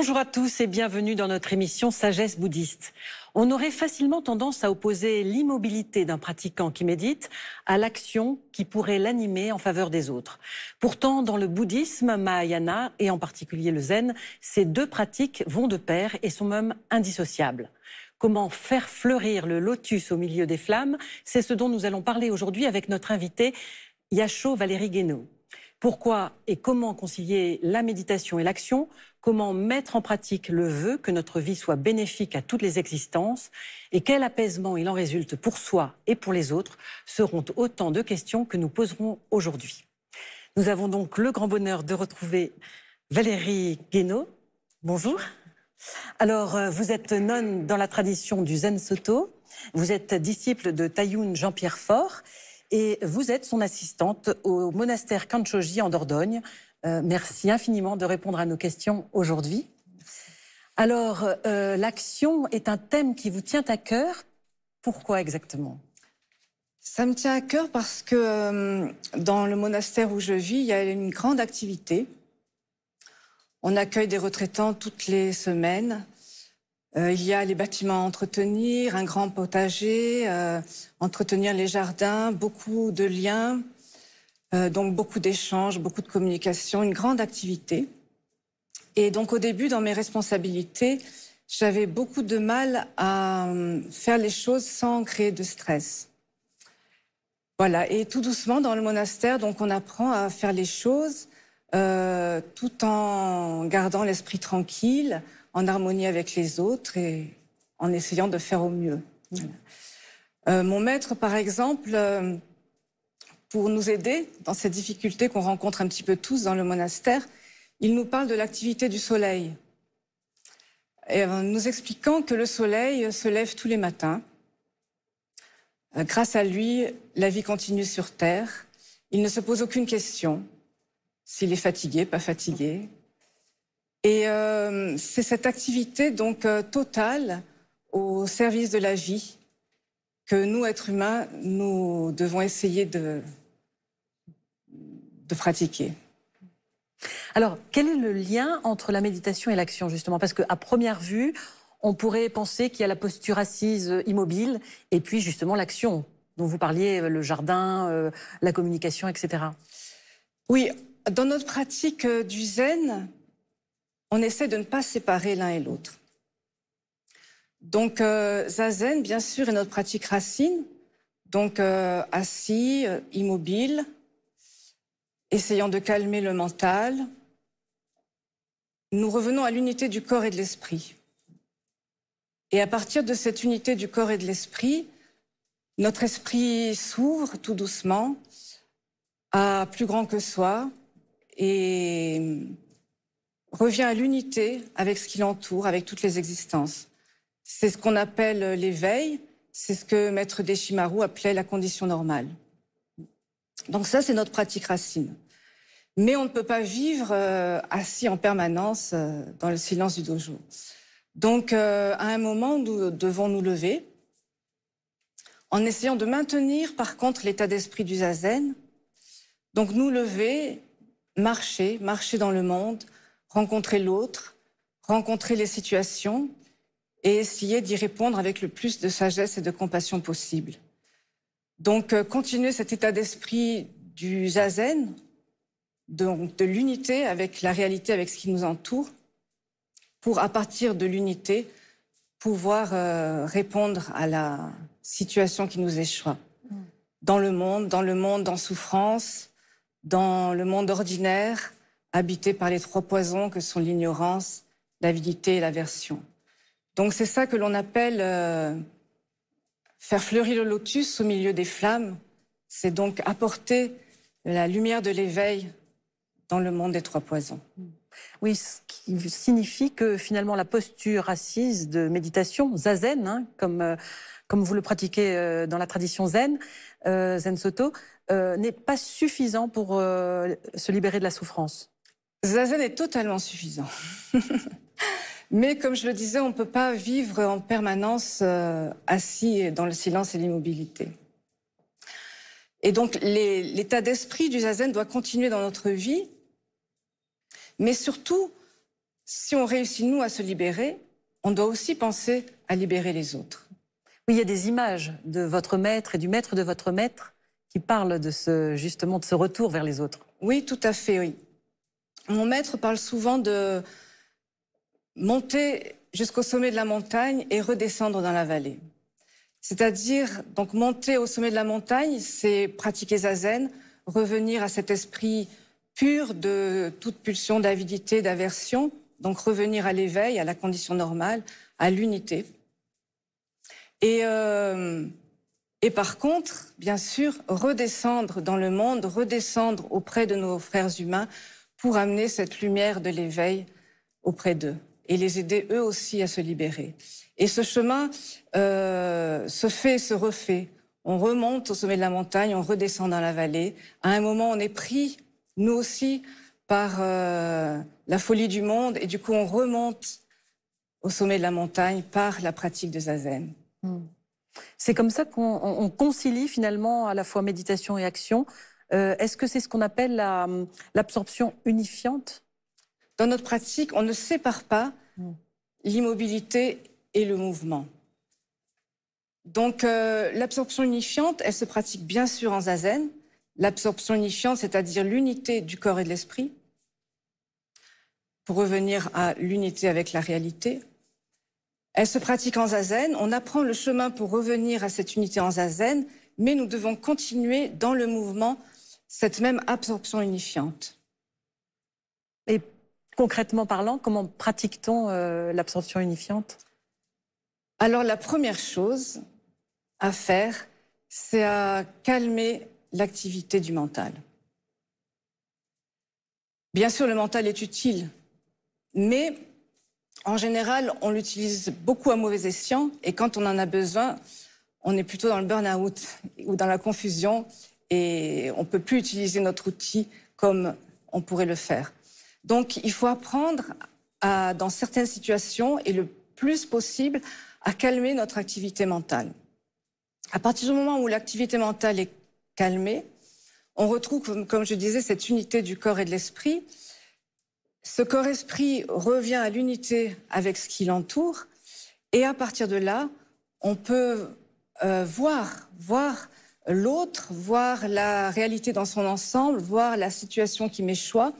Bonjour à tous et bienvenue dans notre émission Sagesse bouddhiste. On aurait facilement tendance à opposer l'immobilité d'un pratiquant qui médite à l'action qui pourrait l'animer en faveur des autres. Pourtant, dans le bouddhisme, Mahayana et en particulier le zen, ces deux pratiques vont de pair et sont même indissociables. Comment faire fleurir le lotus au milieu des flammes C'est ce dont nous allons parler aujourd'hui avec notre invité Yasho Valérie Guénaud. Pourquoi et comment concilier la méditation et l'action Comment mettre en pratique le vœu que notre vie soit bénéfique à toutes les existences Et quel apaisement il en résulte pour soi et pour les autres seront autant de questions que nous poserons aujourd'hui. Nous avons donc le grand bonheur de retrouver Valérie Guénaud. Bonjour. Alors, euh, vous êtes nonne dans la tradition du Zen Soto. Vous êtes disciple de Tayoun Jean-Pierre Fort et vous êtes son assistante au monastère Kanchoji en Dordogne. Euh, merci infiniment de répondre à nos questions aujourd'hui. Alors, euh, l'action est un thème qui vous tient à cœur. Pourquoi exactement Ça me tient à cœur parce que euh, dans le monastère où je vis, il y a une grande activité. On accueille des retraitants toutes les semaines. Euh, il y a les bâtiments à entretenir, un grand potager, euh, entretenir les jardins, beaucoup de liens, euh, donc beaucoup d'échanges, beaucoup de communication, une grande activité. Et donc au début, dans mes responsabilités, j'avais beaucoup de mal à faire les choses sans créer de stress. Voilà, et tout doucement dans le monastère, donc on apprend à faire les choses tout en gardant l'esprit tranquille, en harmonie avec les autres et en essayant de faire au mieux. Euh, mon maître, par exemple, euh, pour nous aider dans cette difficulté qu'on rencontre un petit peu tous dans le monastère, il nous parle de l'activité du soleil, et, en euh, nous expliquant que le soleil se lève tous les matins. grâce à lui, la vie continue sur Terre. Il ne se pose aucune question s'il est fatigué, pas fatigué, et euh, c'est cette activité donc euh, totale au service de la vie que nous, êtres humains, nous devons essayer de, de pratiquer. Alors, quel est le lien entre la méditation et l'action, justement Parce qu'à première vue, on pourrait penser qu'il y a la posture assise euh, immobile et puis justement l'action dont vous parliez, le jardin, la communication, etc. Oui, dans notre pratique du zen, on essaie de ne pas séparer l'un et l'autre. Donc euh, zazen, bien sûr, est notre pratique racine, donc euh, assis, euh, immobile, essayant de calmer le mental. Nous revenons à l'unité du corps et de l'esprit. Et à partir de cette unité du corps et de l'esprit, notre esprit s'ouvre tout doucement à plus grand que soi et revient à l'unité avec ce qui l'entoure, avec toutes les existences. C'est ce qu'on appelle l'éveil, c'est ce que Maître Deshimaru appelait la condition normale. Donc ça, c'est notre pratique racine. Mais on ne peut pas vivre euh, assis en permanence euh, dans le silence du dojo. Donc euh, à un moment, nous devons nous lever en essayant de maintenir par contre l'état d'esprit du zazen. Donc nous lever, marcher, marcher dans le monde, rencontrer l'autre, rencontrer les situations et essayer d'y répondre avec le plus de sagesse et de compassion possible. Donc euh, continuer cet état d'esprit du zazen, donc de l'unité avec la réalité, avec ce qui nous entoure, pour à partir de l'unité pouvoir euh, répondre à la situation qui nous échoue mm. dans le monde, dans le monde en souffrance, dans le monde ordinaire, habité par les trois poisons que sont l'ignorance, l'avidité et l'aversion. Donc c'est ça que l'on appelle euh, faire fleurir le lotus au milieu des flammes. C'est donc apporter la lumière de l'éveil dans le monde des trois poisons. Oui, ce qui signifie que finalement la posture assise de méditation, zazen, hein, comme, euh, comme vous le pratiquez euh, dans la tradition zen, zen soto, n'est pas suffisant pour se libérer de la souffrance. Zazen est totalement suffisant. Mais comme je le disais, on ne peut pas vivre en permanence euh, assis dans le silence et l'immobilité. Et donc l'état d'esprit du zazen doit continuer dans notre vie. Mais surtout, si on réussit, nous, à se libérer, on doit aussi penser à libérer les autres. Oui, il y a des images de votre maître et du maître de votre maître qui parlent de ce, justement de ce retour vers les autres. Oui, tout à fait, oui. Mon maître parle souvent de monter jusqu'au sommet de la montagne et redescendre dans la vallée. C'est-à-dire, donc, monter au sommet de la montagne, c'est pratiquer zazen, revenir à cet esprit pur de toute pulsion d'avidité, d'aversion, donc revenir à l'éveil, à la condition normale, à l'unité. et euh, par contre, bien sûr, redescendre dans le monde, redescendre auprès de nos frères humains, pour amener cette lumière de l'éveil auprès d'eux et les aider eux aussi à se libérer. Et ce chemin euh, se fait, se refait. On remonte au sommet de la montagne, on redescend dans la vallée. À un moment, on est pris, nous aussi, par euh, la folie du monde, et du coup, on remonte au sommet de la montagne par la pratique de zazen. Hmm. C'est comme ça qu'on concilie finalement à la fois méditation et action. Euh, est-ce que c'est ce qu'on appelle hum, l'absorption unifiante Dans notre pratique, on ne sépare pas hum. l'immobilité et le mouvement. Donc euh, l'absorption unifiante, elle se pratique bien sûr en zazen. L'absorption unifiante, c'est-à-dire l'unité du corps et de l'esprit, pour revenir à l'unité avec la réalité. Elle se pratique en zazen, on apprend le chemin pour revenir à cette unité en zazen, mais nous devons continuer dans le mouvement cette même absorption unifiante. Et concrètement parlant, comment pratique-t-on euh, l'absorption unifiante Alors la première chose à faire, c'est à calmer l'activité du mental. Bien sûr, le mental est utile, mais en général, on l'utilise beaucoup à mauvais escient et quand on en a besoin, on est plutôt dans le burn-out ou dans la confusion et on ne peut plus utiliser notre outil comme on pourrait le faire. Donc il faut apprendre dans certaines situations et le plus possible à calmer notre activité mentale. À partir du moment où l'activité mentale est calmée, on retrouve, comme je disais, cette unité du corps et de l'esprit. Ce corps-esprit revient à l'unité avec ce qui l'entoure, et à partir de là, on peut euh, voir, voir l'autre, voir la réalité dans son ensemble, voir la situation qui m'échoit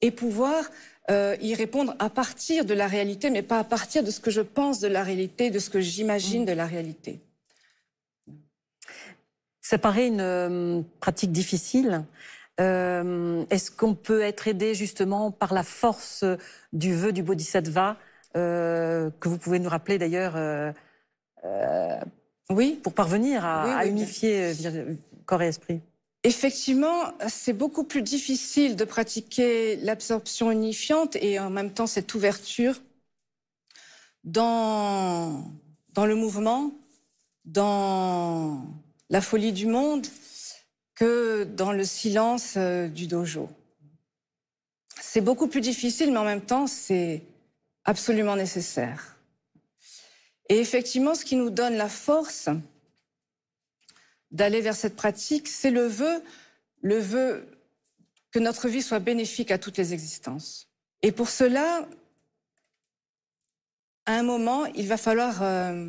et pouvoir euh, y répondre à partir de la réalité, mais pas à partir de ce que je pense de la réalité, de ce que j'imagine de la réalité. Ça paraît une euh, pratique difficile. Euh, est-ce qu'on peut être aidé justement par la force du vœu du Bodhisattva, que vous pouvez nous rappeler d'ailleurs oui, pour parvenir à, unifier euh, euh, corps et esprit. Effectivement, c'est beaucoup plus difficile de pratiquer l'absorption unifiante et en même temps cette ouverture dans le mouvement, dans la folie du monde, que dans le silence euh, du dojo. C'est beaucoup plus difficile, mais en même temps, c'est absolument nécessaire. Et effectivement, ce qui nous donne la force d'aller vers cette pratique, c'est le vœu, le vœu que notre vie soit bénéfique à toutes les existences. Et pour cela, à un moment, il va falloir euh,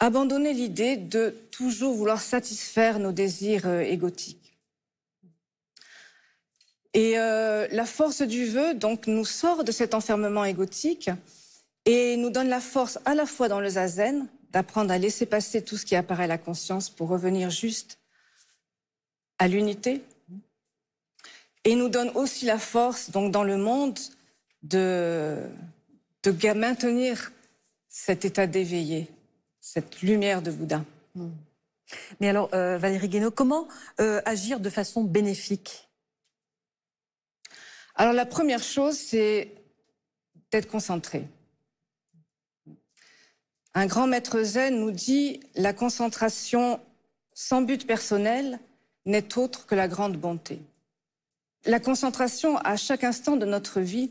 abandonner l'idée de toujours vouloir satisfaire nos désirs euh, égotiques. Et euh, la force du vœu, donc, nous sort de cet enfermement égotique et nous donne la force à la fois dans le zazen d'apprendre à laisser passer tout ce qui apparaît à la conscience pour revenir juste à l'unité. Et nous donne aussi la force, donc dans le monde, de, de maintenir cet état d'éveillé, cette lumière de Bouddha. Hmm. Mais alors, euh, Valérie Guénaud, comment euh, agir de façon bénéfique Alors, la première chose, c'est d'être concentré. Un grand maître zen nous dit la concentration sans but personnel n'est autre que la grande bonté. La concentration à chaque instant de notre vie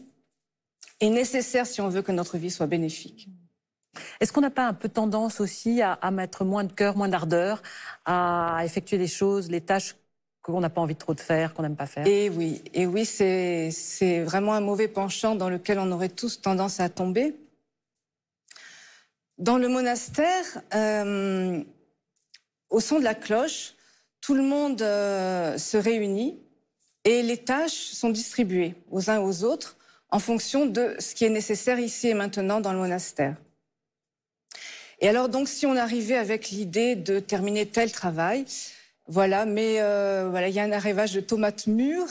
est nécessaire si on veut que notre vie soit bénéfique. Est-ce qu'on n'a pas un peu tendance aussi à, mettre moins de cœur, moins d'ardeur, à effectuer les choses, les tâches qu'on n'a pas envie de trop de faire, qu'on n'aime pas faire eh oui, et oui, c'est vraiment un mauvais penchant dans lequel on aurait tous tendance à tomber. Dans le monastère, euh, au son de la cloche, tout le monde euh, se réunit et les tâches sont distribuées aux uns aux autres en fonction de ce qui est nécessaire ici et maintenant dans le monastère. Et alors donc si on arrivait avec l'idée de terminer tel travail, voilà, mais euh, voilà, il y a un arrivage de tomates mûres,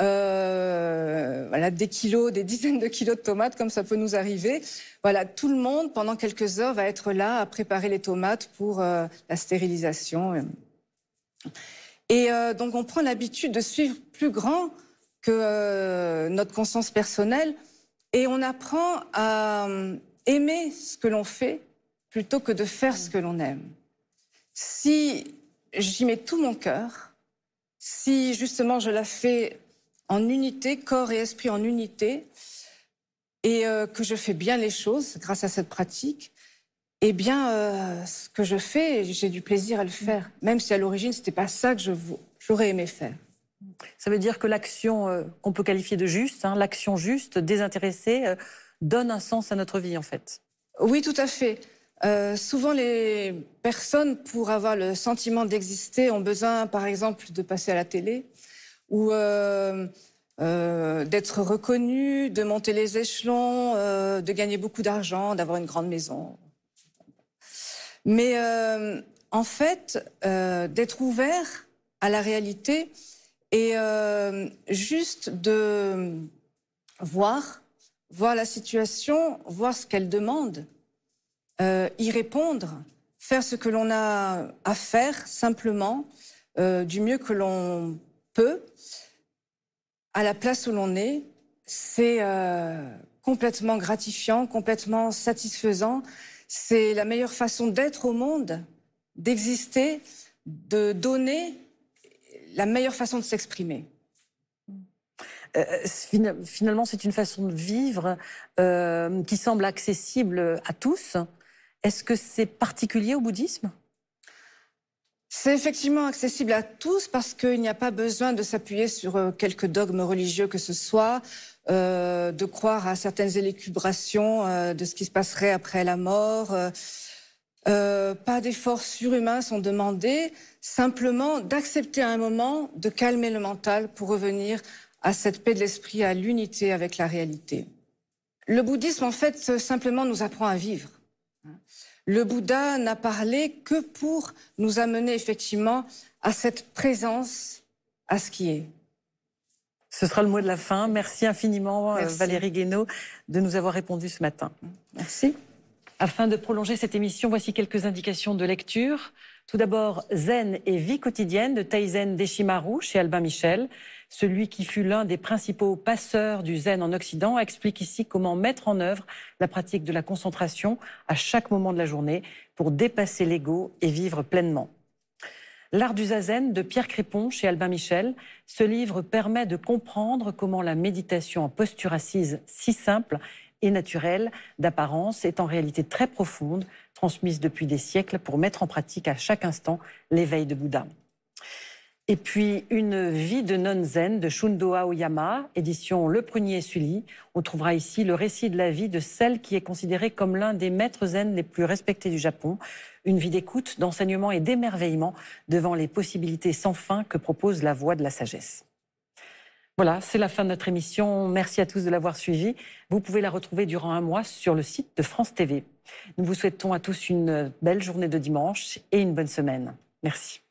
euh, voilà, des kilos, des dizaines de kilos de tomates, comme ça peut nous arriver. Voilà, tout le monde pendant quelques heures va être là à préparer les tomates pour euh, la stérilisation. Et donc, on prend l'habitude de suivre plus grand que notre conscience personnelle, et on apprend à aimer ce que l'on fait plutôt que de faire ce que l'on aime. Si j'y mets tout mon cœur. Si justement je la fais en unité, corps et esprit en unité, et euh, que je fais bien les choses grâce à cette pratique, eh bien, euh, ce que je fais, j'ai du plaisir à le mm. faire, même si à l'origine, ce n'était pas ça que j'aurais aimé faire. Ça veut dire que l'action euh, qu'on peut qualifier de juste, hein, l'action juste, désintéressée, donne un sens à notre vie, en fait. Oui, tout à fait. Euh, souvent, les personnes, pour avoir le sentiment d'exister, ont besoin, par exemple, de passer à la télé ou euh, euh, d'être reconnues, de monter les échelons, de gagner beaucoup d'argent, d'avoir une grande maison. Mais en fait, d'être ouvert à la réalité et juste de voir, voir la situation, voir ce qu'elle demande euh, y répondre, faire ce que l'on a à faire simplement, euh, du mieux que l'on peut, à la place où l'on est, c'est euh, complètement gratifiant, complètement satisfaisant. C'est la meilleure façon d'être au monde, d'exister, de donner la meilleure façon de s'exprimer. finalement, c'est une façon de vivre qui semble accessible à tous, est-ce que c'est particulier au bouddhisme c'est effectivement accessible à tous parce qu'il n'y a pas besoin de s'appuyer sur euh, quelques dogmes religieux que ce soit, euh, de croire à certaines élucubrations euh, de ce qui se passerait après la mort. pas d'efforts surhumains sont demandés, simplement d'accepter un moment de calmer le mental pour revenir à cette paix de l'esprit, à l'unité avec la réalité. Le bouddhisme, en fait, simplement nous apprend à vivre. Le Bouddha n'a parlé que pour nous amener effectivement à cette présence, à ce qui est. Ce sera le mot de la fin. Merci infiniment, euh, Valérie Guénaud, de nous avoir répondu ce matin. Merci. Afin de prolonger cette émission, voici quelques indications de lecture. Tout d'abord, Zen et vie quotidienne de Taizen Deshimaru chez Albin Michel. Celui qui fut l'un des principaux passeurs du zen en Occident explique ici comment mettre en œuvre la pratique de la concentration à chaque moment de la journée pour dépasser l'ego et vivre pleinement. L'art du zazen de Pierre Crépon chez Albin Michel. Ce livre permet de comprendre comment la méditation en posture assise si simple et naturelle d'apparence est en réalité très profonde, transmise depuis des siècles pour mettre en pratique à chaque instant l'éveil de Bouddha. Et puis, Une vie de non-zen de Shundo Aoyama, édition Le Prunier Sully. On trouvera ici le récit de la vie de celle qui est considérée comme l'un des maîtres zen les plus respectés du Japon. Une vie d'écoute, d'enseignement et d'émerveillement devant les possibilités sans fin que propose la voie de la sagesse. Voilà, c'est la fin de notre émission. Merci à tous de l'avoir suivie. Vous pouvez la retrouver durant un mois sur le site de France TV. Nous vous souhaitons à tous une belle journée de dimanche et une bonne semaine. Merci.